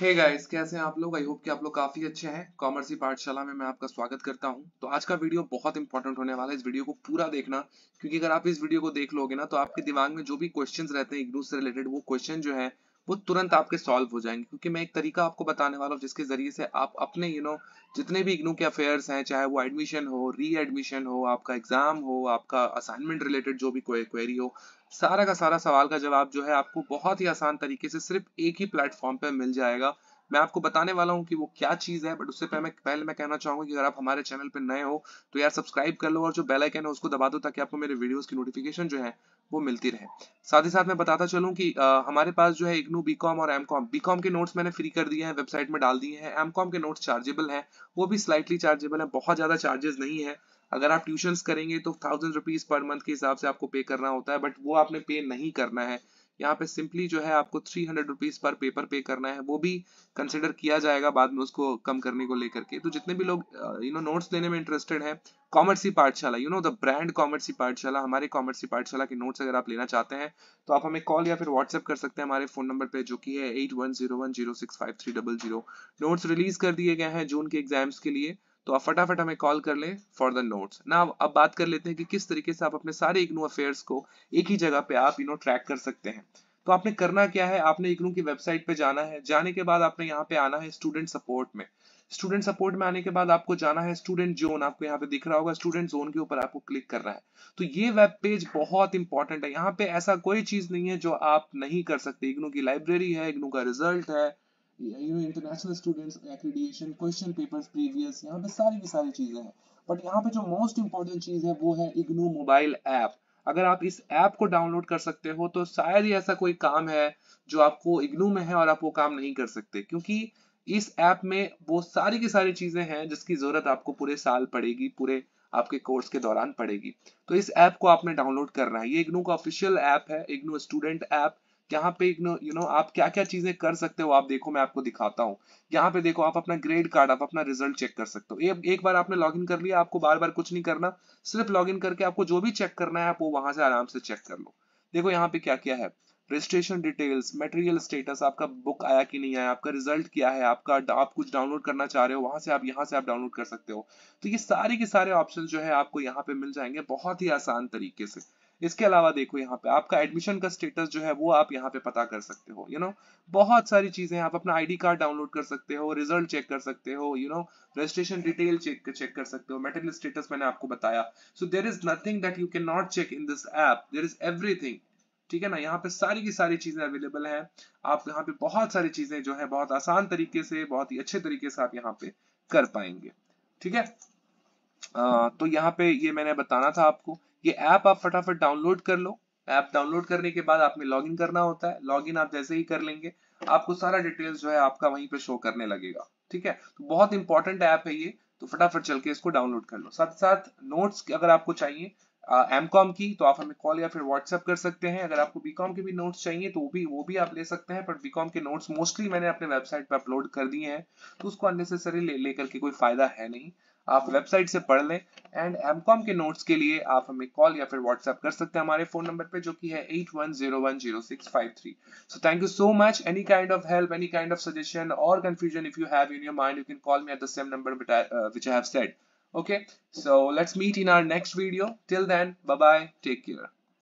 हे hey guys कैसे हैं आप लोग आई होप कि आप लोग काफी अच्छे हैं कॉमर्सी पाठशाला में मैं आपका स्वागत करता हूं तो आज का वीडियो बहुत इंपॉर्टेंट होने वाला है इस वीडियो को पूरा देखना क्योंकि अगर आप इस वीडियो को देख लोगे ना तो आपके दिमाग में जो भी क्वेश्चंस रहते हैं इग्नू से रिलेटेड वो क्वेश्चन जो है वो तुरंत आपके सॉल्व हो जाएंगे क्योंकि मैं एक तरीका आपको बताने वाला हूँ जिसके जरिए से आप अपने यू you नो know, जितने भी इग्नू के अफेयर्स हैं चाहे वो एडमिशन हो री एडमिशन हो आपका एग्जाम हो आपका असाइनमेंट रिलेटेड जो भी कोई क्वेरी हो सारा का सारा सवाल का जवाब जो है आपको बहुत ही आसान तरीके से सिर्फ एक ही प्लेटफॉर्म पर मिल जाएगा मैं आपको बताने वाला हूँ कि वो क्या चीज़ है बट उससे पहले पहले मैं कहना चाहूंगा कि अगर आप हमारे चैनल पर नए हो तो यार सब्सक्राइब कर लो और जो बेल आइकन है उसको दबा दो ताकि आपको मेरे वीडियोज की नोटिफिकेशन जो है वो मिलती रहे साथ ही साथ मैं बताता चलूँ की हमारे पास जो है इग्नू बी और एमकॉम कॉम के नोट्स मैंने फ्री कर दिए हैं वेबसाइट में डाल दिए हैं कॉम के नोट्स चार्जेबल है वो भी स्लाइटली चार्जेबल है बहुत ज़्यादा चार्जेस नहीं है अगर आप ट्यूशन करेंगे तो थाउजेंड रुपीज पर मंथ के हिसाब से आपको पे करना होता है बट वो आपने पे नहीं करना है यहाँ पे सिंपली जो है आपको three hundred rupees per paper pay करना है वो भी कंसिडर किया जाएगा बाद में उसको कम करने को लेकर के तो जितने भी लोग यू नो नोट्स लेने में इंटरेस्टेड है कॉमर्स की Pathshala you know the brand commerce की पाठशाला हमारे कॉमर्स की पाठशाला के नोट्स अगर आप लेना चाहते हैं तो आप हमें कॉल या फिर व्हाट्सएप कर सकते हैं हमारे फोन नंबर पे जो कि है eight one zero one zero six five three double zero notes release कर दिए गए हैं जून के एग्जाम्स के लिए तो आप फटाफट हमें कॉल कर लें फॉर द नोट्स ना अब बात कर लेते हैं कि किस तरीके से आप अपने सारे इग्नू अफेयर्स को एक ही जगह पे आप यू नो ट्रैक कर सकते हैं तो आपने करना क्या है आपने इग्नू की वेबसाइट पे जाना है जाने के बाद आपने यहाँ पे आना है स्टूडेंट सपोर्ट में स्टूडेंट सपोर्ट में आने के बाद आपको जाना है स्टूडेंट जोन आपको यहाँ पे दिख रहा होगा स्टूडेंट जोन के ऊपर आपको क्लिक करना है तो ये वेब पेज बहुत इंपॉर्टेंट है यहाँ पे ऐसा कोई चीज नहीं है जो आप नहीं कर सकते इग्नू की लाइब्रेरी है इग्नू का रिजल्ट है you know international students accreditation question papers previous यहाँ पे सारी की सारी चीजें हैं बट यहाँ पे जो मोस्ट इंपॉर्टेंट चीज है वो है इग्नू मोबाइल ऐप अगर आप इस ऐप को डाउनलोड कर सकते हो तो शायद ही ऐसा कोई काम है जो आपको इग्नू में है और आप वो काम नहीं कर सकते क्योंकि इस ऐप में वो सारी की सारी चीजें हैं जिसकी जरूरत आपको पूरे साल पड़ेगी पूरे आपके कोर्स के दौरान पड़ेगी तो इस ऐप को आपने डाउनलोड करना है ये इग्नू का ऑफिशियल ऐप है इग्नू स्टूडेंट ऐप यहाँ पे यू नो आप क्या क्या चीजें कर सकते हो आप देखो मैं आपको दिखाता हूँ यहाँ पे देखो आप अपना ग्रेड कार्ड आप अपना रिजल्ट चेक कर सकते हो ए, एक बार आपने लॉग कर लिया आपको बार बार कुछ नहीं करना सिर्फ लॉग करके आपको जो भी चेक करना है आप वो वहां से आराम से चेक कर लो देखो यहाँ पे क्या क्या है रजिस्ट्रेशन डिटेल्स मटेरियल स्टेटस आपका बुक आया कि नहीं आया आपका रिजल्ट क्या है आपका आप कुछ डाउनलोड करना चाह रहे हो वहां से आप यहाँ से आप डाउनलोड कर सकते हो तो ये सारे के सारे ऑप्शन जो है आपको यहाँ पे मिल जाएंगे बहुत ही आसान तरीके से इसके अलावा देखो यहाँ पे आपका एडमिशन का स्टेटस जो है वो आप यहाँ पे पता कर सकते हो यू you नो know? बहुत सारी चीजें आप अपना आईडी कार्ड डाउनलोड कर सकते हो रिजल्ट चेक कर सकते हो you know registration detail check check कर सकते हो मेटेरियल स्टेटस मैंने आपको बताया so there is nothing that you can not check in this app there is everything ठीक है ना यहाँ पे सारी की सारी चीजें अवेलेबल हैं आप यहाँ पे बहुत सारी चीजें जो है बहुत आसान तरीके से बहुत ही अच्छे तरीके से आप यहाँ पे कर पाएंगे ठीक है आ, तो यहाँ पे ये मैंने बताना था आपको ये ऐप आप फटाफट डाउनलोड कर लो ऐप डाउनलोड करने के बाद आपने इन करना होता है इन आप जैसे ही कर लेंगे आपको सारा डिटेल्स जो है आपका वहीं पे शो करने लगेगा ठीक है तो बहुत इंपॉर्टेंट ऐप है ये तो फटाफट चल के इसको डाउनलोड कर लो साथ साथ नोट्स अगर आपको चाहिए एम कॉम की तो आप हमें कॉल या फिर व्हाट्सएप कर सकते हैं अगर आपको बीकॉम के भी नोट्स चाहिए तो वो भी वो भी आप ले सकते हैं बट बीकॉम के नोट्स मोस्टली मैंने अपने वेबसाइट पर अपलोड कर दिए हैं तो उसको अननेसेसरी ले लेकर के कोई फायदा है नहीं आप वेबसाइट से पढ़ लें एंड एम कॉम के नोट्स के लिए आप हमें कॉल या फिर व्हाट्सएप कर सकते हैं हमारे फोन नंबर पे जो कि है eight one zero one zero six five three so thank you so much any kind of help any kind of suggestion और confusion if you have in your mind you can call me at the same number which I have said okay so let's meet in our next video till then bye bye take care